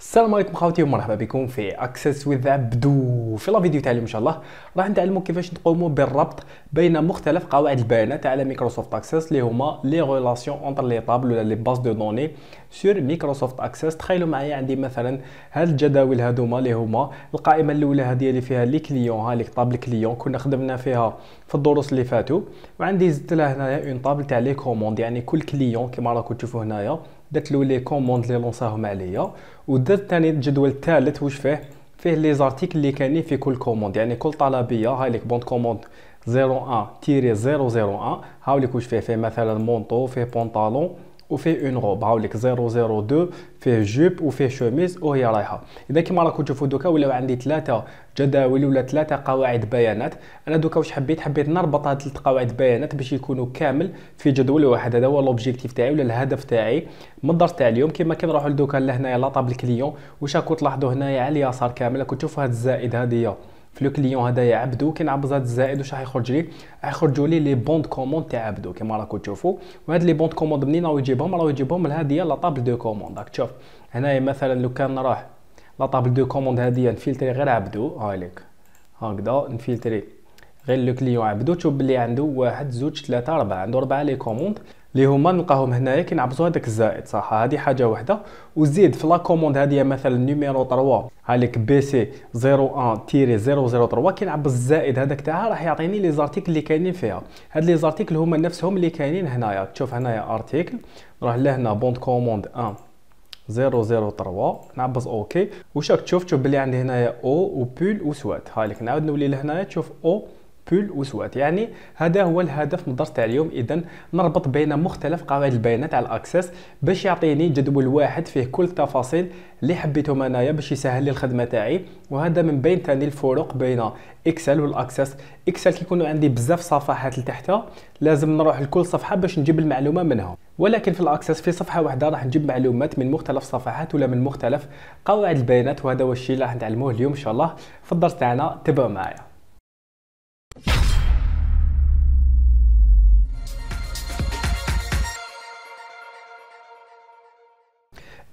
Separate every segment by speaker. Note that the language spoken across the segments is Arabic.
Speaker 1: السلام عليكم خاوتي ومرحبا بكم في اكسس وذ عبدو في لا فيديو تاع اليوم ان شاء الله راح نتعلموا كيفاش نقوموا بالربط بين مختلف قواعد البيانات على مايكروسوفت اكسس اللي هما لي ريلاسيون اونتر لي طابل ولا لي باز دو دوني سور مايكروسوفت اكسس تخيلوا معايا عندي مثلا هاد الجداول هادوما اللي هما القائمه الاولى هذه اللي فيها لي كليون ها لي طابل كليون كنا خدمنا فيها في الدروس اللي فاتوا وعندي زدت لها هنايا اون طابل تاع لي كوموند يعني كل كليون كما راكم تشوفوا هنايا درت له لي كوموند لي لونساهم عليا ودرت ثاني الجدول الثالث واش فيه فيه لي زارتيكل اللي كاينين في كل كوموند يعني كل طلبيه هاي ليك بوند كوموند 01 تيري 001 هاوليك واش فيه فيه مثلا مونطو فيه بونطالون وفيه اون روب هاوليك 002 فيه جوب وفيه شوميز وهي رايحه اذا كما راكم تشوفوا دوكا ولاو عندي ثلاثه جداول ولا ثلاثه قواعد بيانات انا دوكا واش حبيت حبيت نربط هاد ثلاث قواعد بيانات باش يكونوا كامل في جدول واحد هذا هو لوبجيكتيف تاعي ولا الهدف تاعي من الدرس تاع اليوم كما كنروحوا لدوكا لهنايا لا طابل كليون واش راكم تلاحظوا هنايا على اليسار كامل راكم تشوفوا هاد الزائد هذه في لو كليون هذايا عبدو كي نعبز هذا الزائد واش راح لي راح يخرجوا لي لي بوند كوموند تاع عبدو كما راكم تشوفوا وهاد لي بوند كوموند منين راهو يجيبهم راهو يجيبهم ديال لا طابل دو كوموند راك تشوف هنايا مثلا لو كان نروح لا طابل دو كوموند هادي نفلتري غير عبدو هايليك هكذا نفلتري غير لو كليون عبدو تشوف بلي عنده واحد زوج ثلاثة أربعة عنده أربعة لي كوموند اللي هما نلقاهم هنايا كينعبزو هذاك الزائد صح هذه حاجه وحده وزيد في لا كوموند هذه مثلا نيميرو 3 هاليك بي سي 01 تيري 003 كينعبز الزائد هذاك تاعها راح يعطيني لي زارتيكل اللي كاينين فيها هاد لي زارتيكل هما نفسهم اللي كاينين هنايا تشوف هنايا ارتيكل نروح لهنا بوند كوموند 1 003 نعبز اوكي وشاك تشوف تشوف بلي عندي هنايا او وبول وسوات هاليك نعاود نولي لهنايا تشوف او بول وسوات يعني هذا هو الهدف من الدرس تاع اليوم اذا نربط بين مختلف قواعد البيانات على الاكسس باش يعطيني جدول واحد فيه كل التفاصيل اللي حبيتهم انايا باش يسهل لي الخدمه تاعي وهذا من بين ثاني الفروق بين اكسل والاكسس اكسل كيكون عندي بزاف صفحات لتحتها لازم نروح لكل صفحه باش نجيب المعلومه منها ولكن في الاكسس في صفحه واحده راح نجيب معلومات من مختلف الصفحات ولا من مختلف قواعد البيانات وهذا هو الشيء اللي راح نتعلموه اليوم ان شاء الله في الدرس تاعنا تبعوا معايا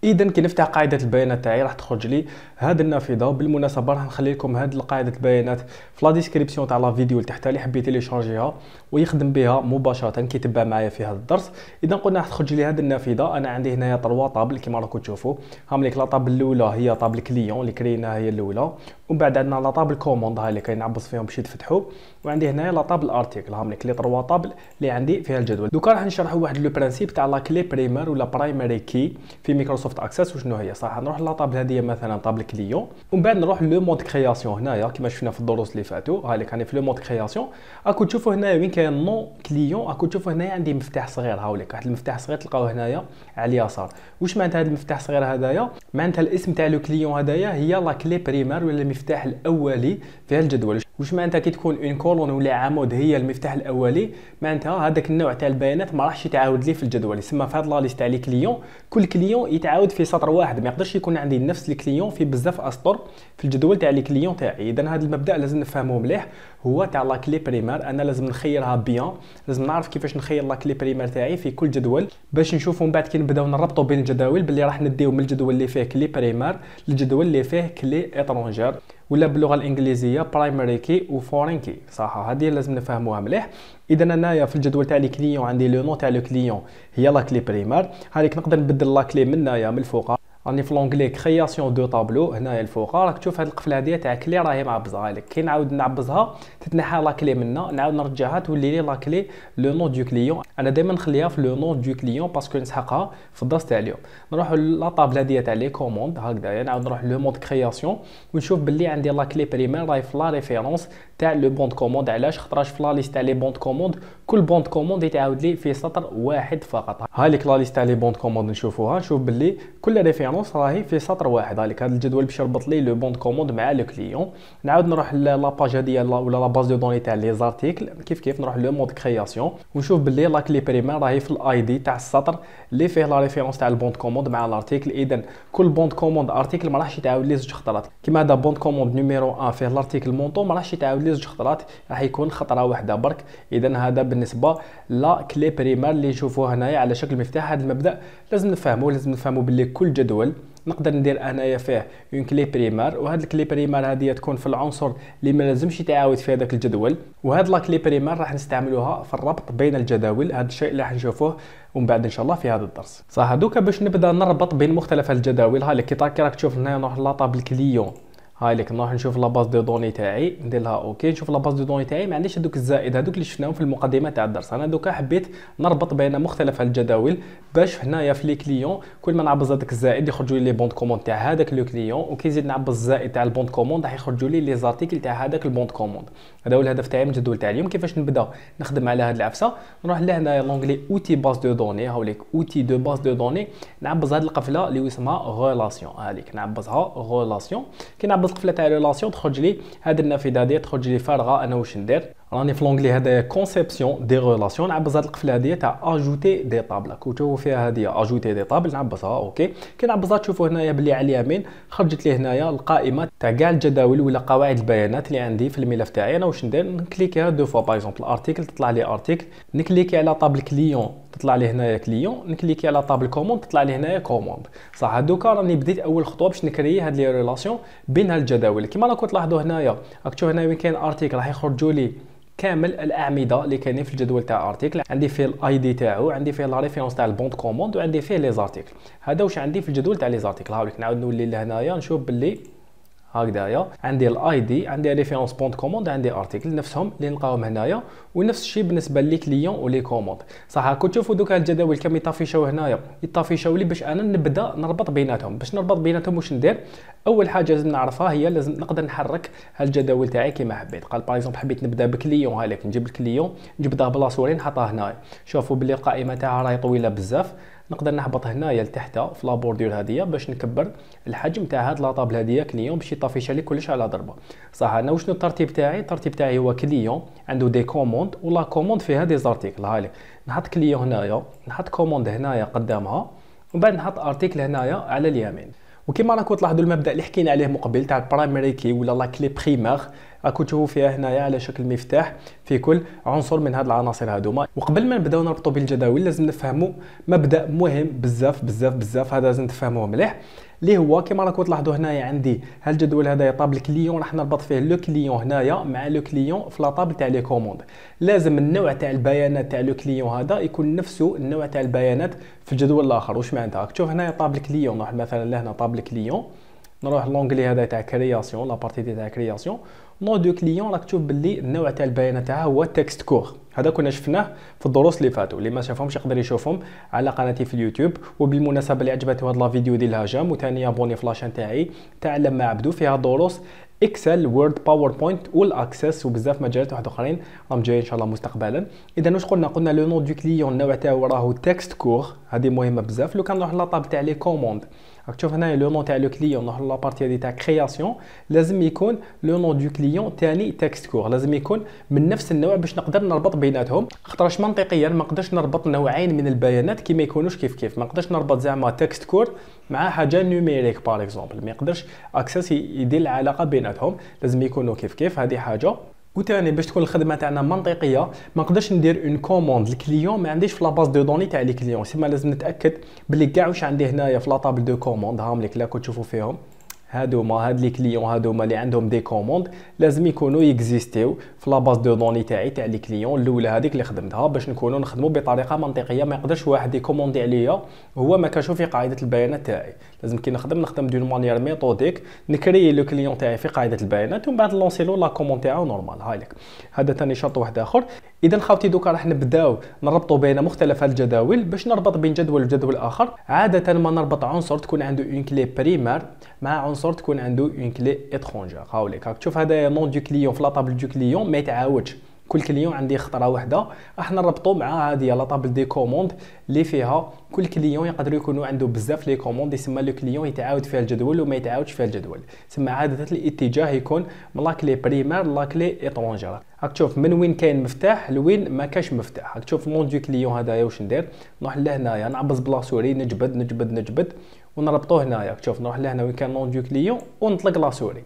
Speaker 1: اذا كي نفتح قاعده البيانات تاعي راح تخرج لي هذه النافذه بالمناسبه راح نخلي لكم هذه قاعده البيانات في لا ديسكريبسيون تاع لا فيديو اللي تحتها اللي حبيت شارجيها ويخدم بها مباشره كي تبع معايا في هذا الدرس اذا قلنا راح تخرج لي هذه النافذه انا عندي هنايا طروا طابل كيما راكم تشوفوا هام ليك لا طابل الاولى هي طابل كليون اللي كريناها هي الاولى ومن بعد عندنا لا طابل كوموند هاي اللي كاين نعبص فيهم باش يتفتحوا وعندي هنايا لا طابل ارتيكل هام ليك لي طروا طابل اللي عندي فيها الجدول دوكا راح نشرحوا واحد لو برينسيپ تاع لا كلي بريمير ولا برايمري كي في مايكروسوفت مايكروسوفت اكسس وشنو هي صح نروح طابل هذه مثلا طابل كليون ومن بعد نروح لو مود كرياسيون هنايا كما شفنا في الدروس اللي فاتوا ها لك راني في لو مود كرياسيون اكو تشوفوا هنايا وين كاين نو كليون اكو تشوفوا هنايا عندي مفتاح صغير لك واحد المفتاح صغير تلقاوه هنايا على اليسار واش معناتها هذا المفتاح الصغير هذايا معناتها الاسم تاع لو كليون هذايا هي لا كلي بريمير ولا المفتاح الاولي في الجدول واش معناتها كي تكون اون كولون ولا عمود هي المفتاح الاولي معناتها هذاك النوع تاع البيانات ما راحش يتعاود لي في الجدول يسمى في هاد لا ليست تاع لي كليون كل كليون يتعاود في سطر واحد ما يقدرش يكون عندي نفس الكليون في بزاف اسطر في الجدول تاع لي كليون تاعي اذا هذا المبدا لازم نفهمه مليح هو تاع لا كلي بريمير انا لازم نخيرها بيان لازم نعرف كيفاش نخير لا كلي بريمير تاعي في كل جدول باش نشوفوا من بعد كي نبداو نربطوا بين الجداول باللي راح نديو من الجدول اللي فيه كلي بريمير للجدول اللي فيه كلي اترونجير ولا باللغه الانجليزيه برايمري كي وفورين كي صح هذه لازم نفهموها مليح اذا انايا في الجدول تاع لي كليون عندي لو نو تاع لو كليون هي لا كلي بريمير هذيك نقدر نبدل لا كلي من هنايا من الفوق راني في لونغلي كرياسيون دو طابلو هنايا الفوق راك تشوف هاد القفله هادي تاع كلي راهي معبزها لك كي نعاود نعبزها تتنحى لا كلي منا نعاود نرجعها تولي لي لا كلي لو نو دو كليون انا دائما نخليها في لو نو دو كليون باسكو نسحقها في الدرس تاع اليوم نروح لا طابله هادي تاع لي كوموند هكذايا نعاود نروح لو مود كرياسيون ونشوف باللي عندي لا كلي بريمير راهي في لا ريفيرونس تاع لو بوند كوموند علاش خطراش في لا ليست تاع لي بوند كوموند كل بوند كوموند يتعاود لي في سطر واحد فقط هاليك لا ليست تاع لي بوند كوموند نشوفوها نشوف باللي كل ريفيرونس بيرفورمانس راهي في سطر واحد هالك هذا الجدول باش يربط لي لو بون كوموند مع لو كليون نعاود نروح لاباج ديال ولا لا باز دو دوني تاع لي زارتيكل كيف كيف نروح لو مود كرياسيون ونشوف باللي لا كلي بريمير راهي في الاي دي تاع السطر اللي فيه لا ريفيرونس تاع البوند كوموند مع الارتيكل اذا كل بوند كوموند ارتيكل ما راحش يتعاود لي زوج خطرات كيما هذا بوند كوموند نيميرو 1 فيه الارتيكل مونطو ما راحش يتعاود لي زوج خطرات راح يكون خطره واحده برك اذا هذا بالنسبه لا كلي بريمير اللي نشوفوه هنايا على شكل مفتاح هذا المبدا لازم نفهمو لازم نفهمو باللي كل جدول نقدر ندير انايا فيه اون كلي بريمار وهاد الكلي بريمار هادي تكون في العنصر اللي ما لازمش يتعاود في هذاك الجدول وهاد لا كلي بريمار راح نستعملوها في الربط بين الجداول هذا الشيء اللي راح نشوفوه ومن بعد ان شاء الله في هذا الدرس صح دوكا باش نبدا نربط بين مختلف الجداول ها كي راك تشوف هنا نروح طابل كليون هاي لك نروح نشوف لاباز دو دوني تاعي ندير لها اوكي نشوف لاباز دو دوني تاعي ما عنديش هذوك الزائد هذوك اللي شفناهم في المقدمه تاع الدرس انا دوكا حبيت نربط بين مختلف الجداول باش هنايا في لي كليون كل ما نعبز هذاك الزائد يخرجوا لي لي بوند كوموند تاع هذاك لو كليون وكي نزيد نعبز الزائد تاع البوند كوموند راح يخرجوا لي لي زارتيكل تاع هذاك البوند كوموند هذا هو الهدف تاعي من الجدول تاع اليوم كيفاش نبدا نخدم على هذه العفسه نروح لهنايا لونغلي اوتي باز دو دوني هاوليك اوتي دو باز دو دوني نعبز هذه القفله اللي اسمها غولاسيون هذيك نعبزها غولاسيون كي نعبز القفله تاع ريلاسيون تخرج لي هاد النافذه هذه تخرج لي فارغه انا واش ندير راني في لونجلي هذايا كونسيبسيون دي ريلاسيون نعبز هاد القفله هذه تاع اجوتي دي طابل راكو فيها هذه اجوتي دي طابل نعبزها اوكي كي نعبزها تشوفوا هنايا باللي على اليمين خرجت لي هنايا القائمه تاع كاع الجداول ولا قواعد البيانات اللي عندي في الملف تاعي انا واش ندير نكليكيها دو فوا باغ اكزومبل ارتيكل تطلع لي ارتيكل نكليكي على طابل كليون تطلع لي هنايا كليون نكليكي على طابل كوموند تطلع لي هنايا كوموند صح دوكا راني بديت اول خطوه باش نكري هاد لي ريلاسيون بين هاد الجداول كيما راكم تلاحظوا هنايا راك تشوف هنا وين كاين ارتيكل راح يخرجوا لي كامل الاعمده اللي كاينين في الجدول تاع ارتيكل عندي فيه الاي دي تاعو عندي فيه لا ريفيرونس تاع البوند كوموند وعندي فيه لي زارتيكل هذا واش عندي في الجدول تاع لي زارتيكل هاولك نعاود نولي لهنايا نشوف باللي هكذايا عندي الاي دي عندي ريفيرونس بونت كوموند عندي ارتيكل نفسهم اللي نلقاهم هنايا ونفس الشيء بالنسبه لي كليون ولي كوموند صح راكم تشوفوا دوك الجداول كم طافيشاو هنايا يطافيشاو لي باش انا نبدا نربط بيناتهم باش نربط بيناتهم واش ندير اول حاجه لازم نعرفها هي لازم نقدر نحرك الجداول تاعي كيما حبيت قال باغ اكزومبل حبيت نبدا بكليون هاك نجيب الكليون نجبدها بلاصوري نحطها هنايا شوفوا بلي القائمه تاعها راهي طويله بزاف نقدر نهبط هنايا لتحت في لابورديور هادية باش نكبر الحجم تاع هاد لاطابل هادية كليون باش يطافيش عليك كلش على ضربه صح انا وشنو الترتيب تاعي الترتيب تاعي هو كليون عنده دي كوموند ولا كوموند فيها دي زارتيكل هايلك نحط كليون هنايا نحط كوموند هنايا قدامها ومن بعد نحط ارتيكل هنايا على اليمين وكما راكم تلاحظوا المبدا اللي حكينا عليه مقبل تاع البرايمري كي ولا لا كلي بريمير راكم تشوفوا فيها هنايا على شكل مفتاح في كل عنصر من هاد العناصر هادوما وقبل ما نبداو نربطوا بالجداول لازم نفهموا مبدا مهم بزاف بزاف بزاف هذا لازم تفهموه مليح اللي هو كما راكم تلاحظوا هنايا عندي هاد الجدول هذايا طابل كليون راح نربط فيه لو كليون هنايا مع لو كليون في لاطابل تاع لي كوموند لازم النوع تاع البيانات تاع لو كليون هذا يكون نفسه النوع تاع البيانات في الجدول الاخر واش معناتها تشوف هنايا طابل كليون مثلا لهنا طابل كليون نروح لونغلي هذا تاع كرياسيون لا بارتي تاع كرياسيون نو دو كليون راك تشوف باللي النوع تاع البيان تاعها هو تكست كور هذا كنا شفناه في الدروس اللي فاتوا اللي ما شافهمش يقدر يشوفهم على قناتي في اليوتيوب وبالمناسبه اللي عجبته هاد لا فيديو ديال جام وثاني ابوني في لاشين تاعي تاع لما عبدو فيها دروس اكسل وورد باوربوينت والاكسس وبزاف مجالات واحد اخرين راهم جايين ان شاء الله مستقبلا اذا واش قلنا قلنا لو نو دو كليون النوع تاعو راهو تكست كور هذه مهمه بزاف لو كان نروح لاطاب تاع لي كوموند راك تشوف هنايا لو نون تاع لو كليون نروح لابارتي هذه تاع كرياسيون لازم يكون لو نون دو كليون ثاني تكست كور لازم يكون من نفس النوع باش نقدر نربط بيناتهم خاطرش منطقيا ما نقدرش نربط نوعين من البيانات كي ما يكونوش كيف كيف ما نقدرش نربط زعما تكست كور مع حاجه نوميريك باغ اكزومبل ما يقدرش اكسس يدير العلاقه بيناتهم لازم يكونوا كيف كيف هذه حاجه وثاني يعني باش تكون الخدمه تاعنا منطقيه ما نقدرش ندير اون كوموند الكليون ما عنديش في لاباز دو دوني تاع لي كليون سيما لازم نتاكد بلي كاع واش عندي هنايا في لاطابل دو كوموند هاهم لك لا تشوفوا فيهم ما هاد لي كليون هادو ما اللي عندهم دي كوموند لازم يكونوا اكزيستيو في لاباز دو دوني تاعي تاع لي كليون الاولى هذيك اللي خدمتها باش نكونوا نخدموا بطريقه منطقيه ما يقدرش واحد يكوموندي عليا هو ما كانش في قاعده البيانات تاعي لازم كي نخدم نخدم دون مانيير ميثوديك نكري لو كليون تاعي في قاعده البيانات ومن بعد لونسي له لا كومون تاعو نورمال هايلك هذا ثاني شرط واحد اخر اذا خاوتي دوكا راح نبداو نربطو بين مختلف الجداول باش نربط بين جدول وجدول اخر عاده ما نربط عنصر تكون عنده اون كلي بريمير مع عنصر تكون عنده اون كلي اترونجير هاوليك هاك تشوف هذا نون دو كليون في لا طابل دو كليون ما يتعاودش كل كليون عندي خطره واحده راح نربطو مع هذه لا طابل دي كوموند اللي فيها كل كليون يقدر يكونوا عنده بزاف لي كوموند يسمى لو كليون يتعاود فيها الجدول وما يتعاودش فيها الجدول تسمى عاده الاتجاه يكون من لاكلي بريمير لاكلي كلي ايترونجير راك تشوف من وين كاين مفتاح لوين ما كاش مفتاح راك تشوف نون دو كليون هذايا واش ندير نروح لهنايا نعبز سوري نجبد نجبد نجبد ونربطو هنايا تشوف نروح لهنا وين كان نون دو كليون ونطلق لاسوري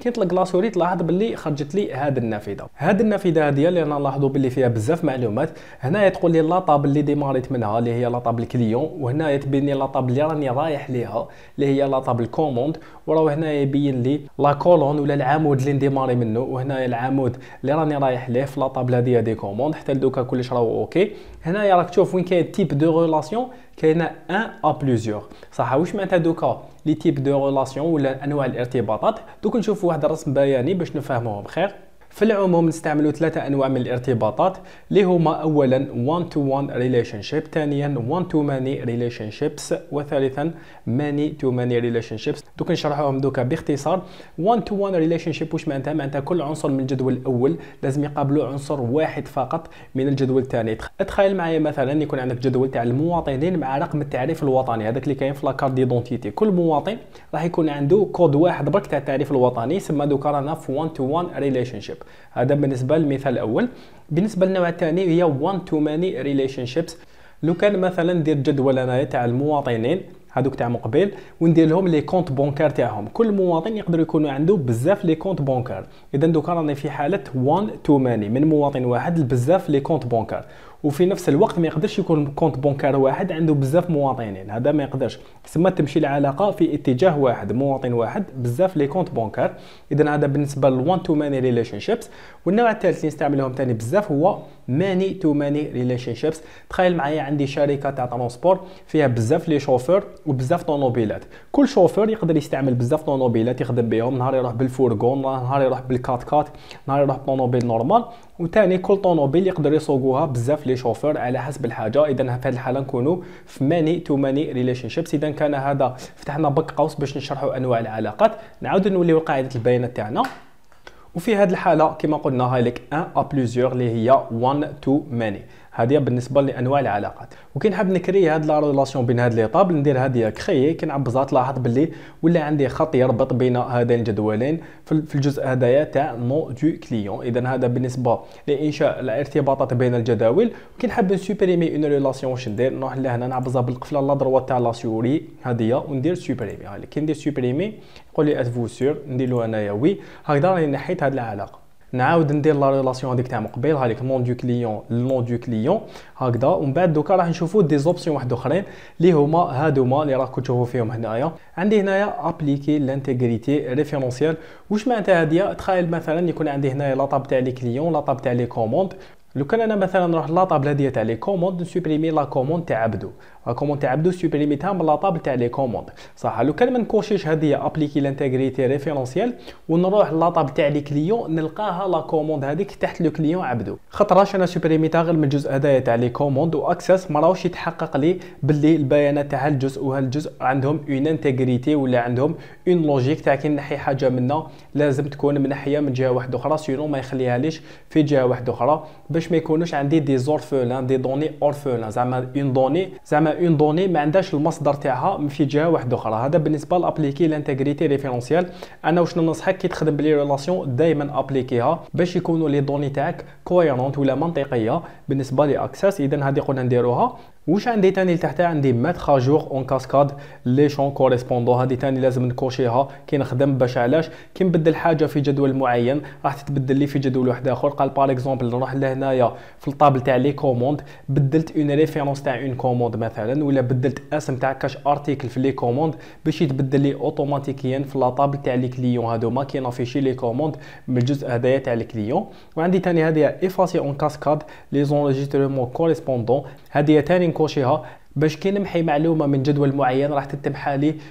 Speaker 1: كي نطلق لاسوري تلاحظ باللي خرجت لي هذه النافذه هذه النافذه هذه اللي نلاحظوا باللي فيها بزاف معلومات هنايا تقول لي لاطاب اللي ديماريت منها اللي هي لاطاب الكليون وهنايا تبين لي لاطاب اللي راني رايح ليها اللي هي لاطاب الكوموند وراه هنايا يبين لي لا كولون ولا العمود اللي نديماري منه وهنايا العمود اللي راني رايح ليه في لاطاب هذه دي كوموند حتى لدوكا كلش راهو اوكي هنايا راك تشوف وين كاين تيب دو ريلاسيون كاينه ان ا بليزيوغ صح واش معناتها دوكا لي تيب دو ريلاسيون ولا انواع الارتباطات دوك نشوفوا واحد الرسم بياني باش نفهموه بخير في العموم نستعملوا ثلاثة أنواع من الارتباطات اللي هما أولا one to one relationship ثانيا one to many relationships وثالثا many to many relationships دوك نشرحوهم دوكا باختصار one to one relationship واش معناتها معناتها كل عنصر من الجدول الأول لازم يقابلوا عنصر واحد فقط من الجدول الثاني تخيل معايا مثلا يكون عندك جدول تاع المواطنين مع رقم التعريف الوطني هذاك اللي كاين في لاكارت ديدونتيتي كل مواطن راح يكون عنده كود واحد برك تاع التعريف الوطني يسمى دوكا رانا في one to one relationship هذا بالنسبه للمثال الاول بالنسبه للنوع الثاني هي وان تو ماني ريليشن شيبس لو كان مثلا ندير جدول انايا تاع المواطنين هذوك تاع مقبل وندير لهم لي كونت بونكار تاعهم كل مواطن يقدر يكون عنده بزاف لي كونت بونكار اذا دوكا راني في حاله وان تو ماني من مواطن واحد لبزاف لي كونت بونكار وفي نفس الوقت ما يقدرش يكون كونت بونكار واحد عنده بزاف مواطنين هذا ما يقدرش تسمى تمشي العلاقه في اتجاه واحد مواطن واحد بزاف لي كونت بونكار اذا هذا بالنسبه للوان تو ماني ريليشن شيبس والنوع الثالث اللي نستعملهم ثاني بزاف هو ماني تو ماني ريليشن شيبس تخيل معايا عندي شركه تاع ترونسبور فيها بزاف لي شوفور وبزاف طونوبيلات كل شوفور يقدر يستعمل بزاف طونوبيلات يخدم بهم نهار يروح بالفورغون نهار يروح بالكات كات نهار يروح بطونوبيل نورمال وثاني كل طوموبيل يقدر يسوقوها بزاف لي شوفور على حسب الحاجه اذا في هذه الحاله نكونوا في ماني تو ماني ريليشن شيبس اذا كان هذا فتحنا بك قوس باش نشرحوا انواع العلاقات نعاود نوليو قاعده البيانات تاعنا وفي هذه الحاله كما قلنا هاي لك ان ا بليزيور اللي هي 1 تو ماني هذه بالنسبه لانواع العلاقات وكي نحب نكري هاد لا ريلاسيون بين هاد لي طابل ندير هادي كري كي تلاحظ باللي ولا عندي خط يربط بين هذين الجدولين في الجزء هذايا تاع نو دو كليون اذا هذا بالنسبه لانشاء الارتباطات بين الجداول وكي نحب نسوبريمي اون ريلاسيون واش ندير نروح لهنا نعبزها بالقفله لا دروا تاع لا سيوري هادي وندير سوبريمي يعني كي ندير سوبريمي يقول لي اتفو سور ندير له انايا وي هكذا راني نحيت هاد العلاقه نعاود ندير لا ريلاسيون هذيك تاع من قبيل هذيك نون دو كليون نون دو كليون هكذا ومن بعد دوكا راح نشوفوا دي زوبسيون واحد اخرين اللي هما هادوما اللي راكم تشوفوا فيهم هنايا عندي هنايا ابليكي لانتيغريتي ريفيرونسيال واش معناتها هذه تخيل مثلا يكون عندي هنايا لا طاب تاع لي كليون لا طاب تاع لي كوموند لو كان انا مثلا نروح لا طابله ديال تاع لي كوموند نسوبريمي لا كوموند تاع عبدو راكم عبدو سوبريميتها من لاطابل تاع لي كوموند صح لو كان ما نكوشيش هذه ابليكي لانتيغريتي ريفيرونسيال ونروح لاطابل تاع لي كليون نلقاها لا كوموند هذيك تحت لو كليون عبدو خاطرش انا سوبريميتها غير من الجزء هذايا تاع لي كوموند واكسس ما راهوش يتحقق لي باللي البيانات تاع هالجزء وهالجزء عندهم اون انتيغريتي ولا عندهم اون لوجيك تاع كي نحي حاجه منا لازم تكون منحيه من جهه واحده اخرى سينو ما يخليها ليش في جهه واحده اخرى باش ما يكونوش عندي دي زورفولان دي دوني اورفولان زعما اون دوني زعما اون دوني ما عندهاش المصدر تاعها في جهه واحده اخرى هذا بالنسبه لابليكي لانتيغريتي ريفيرونسيال انا واش ننصحك كي تخدم بلي ريلاسيون دائما ابليكيها باش يكونوا لي دوني تاعك كويرونت ولا منطقيه بالنسبه لاكسس اذا هذه قلنا نديروها واش عندي تاني لتحت عندي مات خاجور اون كاسكاد لي شون كوريسبوندو هادي تاني لازم نكوشيها كي نخدم باش علاش كي نبدل حاجه في جدول معين راح تتبدل لي في جدول واحد اخر قال بار اكزومبل نروح لهنايا في الطابل تاع لي كوموند بدلت اون ريفيرونس تاع اون كوموند مثلا ولا بدلت اسم تاع كاش ارتيكل في لي كوموند باش يتبدل لي اوتوماتيكيا في لا طابل تاع لي كليون هادوما كي نافيشي لي كوموند من الجزء هدايا تاع لي كليون وعندي تاني هادي افاسي اون كاسكاد لي زونجسترمون كوريسبوندون هادي تاني 我说：“哈。” باش كي نمحي معلومه من جدول معين راح تتم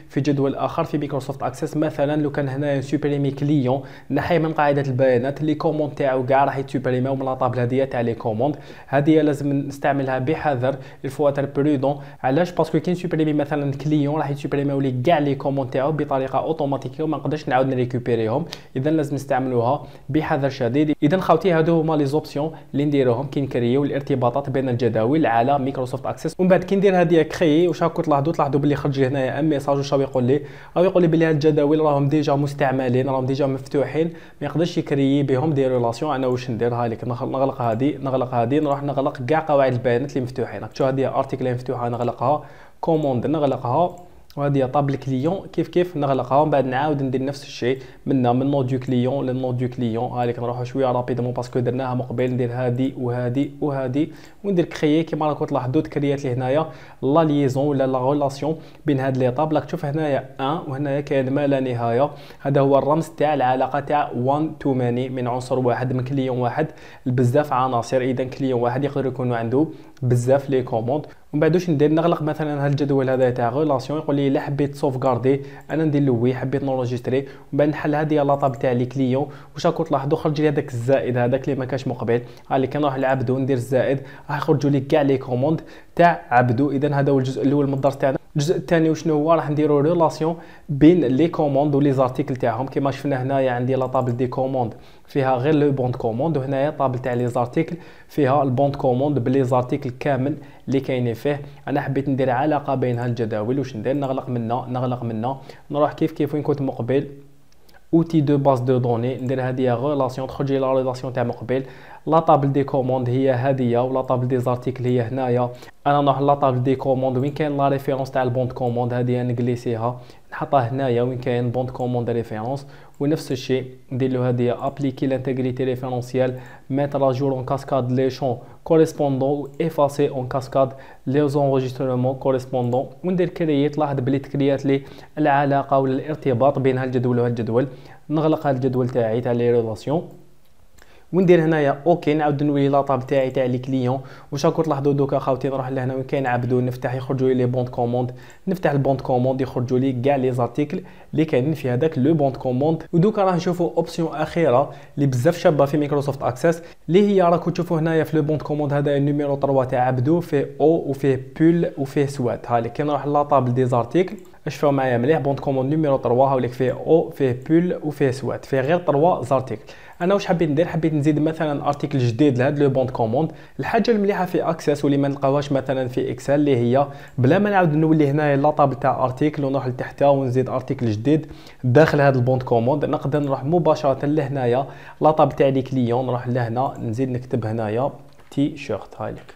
Speaker 1: في جدول اخر في مايكروسوفت اكسس مثلا لو كان هنا سوبريمي كليون نحي من قاعده البيانات لي كوموند تاعو كاع راح يتسوبريمي من لاطابل هذه تاع لي كوموند هذه لازم نستعملها بحذر الفو اتر برودون علاش باسكو كي نسوبريمي مثلا كليون راح يتسوبريمي لي كاع لي كوموند تاعو بطريقه اوتوماتيكيه وما نقدرش نعاود نريكوبيريهم اذا لازم نستعملوها بحذر شديد اذا خاوتي هادو هما لي زوبسيون اللي نديروهم كي نكريو الارتباطات بين الجداول على مايكروسوفت اكسس ومن بعد كي ندير الجداول هذه كخي واش راكم تلاحظوا تلاحظوا باللي خرج هنايا ام ميساج واش يقول لي راه يقول لي بلي هاد الجداول راهم ديجا مستعملين راهم ديجا مفتوحين ما يقدرش يكريي بهم دي ريلاسيون انا واش نديرها لك نغلق هادي نغلق هادي نروح نغلق كاع قواعد البيانات اللي مفتوحين راك تشوف هذه ارتيكل مفتوحه نغلقها كوموند نغلقها وهذه يا طابل كليون كيف كيف نغلقها ومن بعد نعاود ندير نفس الشيء من من نو دو كليون للنو دو كليون هاليك نروحوا شويه رابيدمون باسكو درناها من قبل ندير هادي وهذه وهذه وندير كريي كيما راكم تلاحظوا تكريات لي هنايا لا ليزون ولا لا ريلاسيون بين هاد لي طابل راك تشوف هنايا ان وهنايا كاين ما لا نهايه هذا هو الرمز تاع العلاقه تاع وان تو ماني من عنصر واحد من كليون واحد لبزاف عناصر اذا كليون واحد يقدر يكون عنده بزاف لي كوموند ومن بعد واش ندير نغلق مثلا هذا الجدول هذا تاع ريلاسيون يقول لي لا حبيت سوفغاردي انا ندير لوي حبيت نورجستري ومن بعد نحل هذه لا طاب تاع لي كليون واش راكم تلاحظوا خرج لي هذاك الزائد هذاك اللي ما كانش مقبل ها لي كنروح لعبدو ندير الزائد راح يخرجوا لي كاع لي كوموند تاع عبدو اذا هذا هو الجزء الاول من الدرس تاعنا الجزء الثاني وشنو هو راح نديرو ريلاسيون بين لي كوموند ولي زارتيكل تاعهم كيما شفنا هنايا عندي لا طابل دي كوموند فيها غير لو بوند كوموند وهنايا طابل تاع لي زارتيكل فيها البوند كوموند بلي زارتيكل كامل اللي كاينين فيه انا حبيت ندير علاقه بين هالجداول واش ندير نغلق منا نغلق منا نروح كيف كيف وين كنت مقبل اوتي دو باز دو دوني ندير هذه ريلاسيون تخرج لي لا ريلاسيون تاع مقبل لا طابل دي كوموند هي هذه ولا طابل دي زارتيكل هي هنايا انا نروح لا طابل دي كوموند وين كاين لا ريفيرونس تاع البوند كوموند هادي نكليسيها نحطها هنايا وين كاين بوند كوموند ريفيرونس ونفس الشيء ندير له هادي ابليكي لانتيغريتي ريفيرونسيال لا اجور اون كاسكاد لي شون كوريسبوندون افاسي اون كاسكاد لي زونغيسترمون كوريسبوندون وندير كرييت لاحظ بلي تكريات لي العلاقه ولا الارتباط بين هالجدول وهالجدول نغلق هالجدول تاعي تاع لي ريلاسيون وندير هنايا اوكي نعاود نولي لاطاب تاعي تاع لي كليون واش راكم تلاحظوا دوكا خاوتي نروح لهنا وين كاين عبدو نفتح يخرجوا لي لي بوند كوموند نفتح البوند كوموند يخرجوا لي كاع لي زارتيكل اللي كاينين في هذاك لو بوند كوموند ودوكا راه نشوفوا اوبسيون اخيره اللي بزاف شابه في مايكروسوفت اكسس اللي هي راكم تشوفوا هنايا في لو بوند كوموند هذا النيميرو 3 تاع عبدو فيه او وفيه بول وفيه سوات ها اللي كاين نروح لاطاب دي زارتيكل اشفاو معايا مليح بوند كوموند نيميرو 3 هاوليك فيه او فيه بول وفيه سوات فيه غير 3 زارتيكل انا واش حبيت ندير حبيت نزيد مثلا ارتيكل جديد لهاد لو بوند كوموند الحاجه المليحه في اكسس واللي ما نلقاوهاش مثلا في اكسل اللي هي بلا ما نعاود نولي هنايا لا طابل تاع ارتيكل ونروح لتحتها ونزيد ارتيكل جديد داخل هاد البوند كوموند نقدر نروح مباشره لهنايا لا طابل تاع لي كليون نروح لهنا نزيد نكتب هنايا تي شيرت هايلك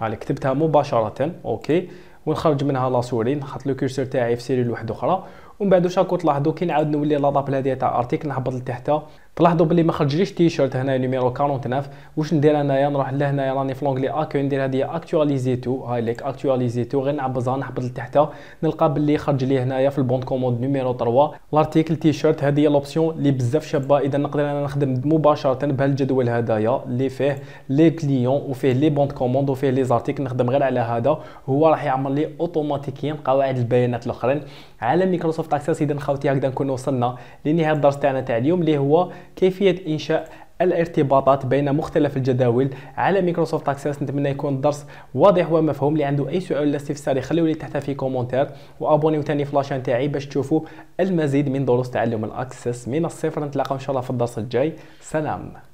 Speaker 1: هاي كتبتها مباشره اوكي ونخرج منها لاسورين نحط لو كورسور تاعي في سيريل وحده اخرى ومن بعد واش راكم تلاحظوا كي نعاود نولي لا طابل هذه تاع ارتيكل نهبط لتحتها تلاحظوا باللي ما خرجليش تيشيرت هنا نيميرو 49 واش ندير انايا نروح لهنايا راني في لونغلي اكو ندير هذه اكтуаليزي تو هاي ليك اكтуаليزي تو غير نعبزها نحبط لتحت نلقى باللي خرج لي هنايا في البون كوموند نيميرو 3 لارتيكل تيشيرت هذه هي لوبسيون اللي بزاف شابه اذا نقدر انا نخدم مباشره بهالجدول هذايا اللي فيه لي كليون وفيه لي بون كوموند وفيه لي زارتيكل نخدم غير على هذا هو راح يعمل لي اوتوماتيكيا قواعد البيانات الاخرين على ميكروسوفت اكسس اذا خاوتي هكذا نكون وصلنا لنهايه الدرس تاعنا تاع اليوم اللي هو كيفية إنشاء الارتباطات بين مختلف الجداول على مايكروسوفت اكسس نتمنى يكون الدرس واضح ومفهوم اللي عنده اي سؤال ولا استفسار يخليه لي تحت في كومونتير وابوني ثاني في لاشين تاعي باش تشوفوا المزيد من دروس تعلم الاكسس من الصفر نتلاقاو ان شاء الله في الدرس الجاي سلام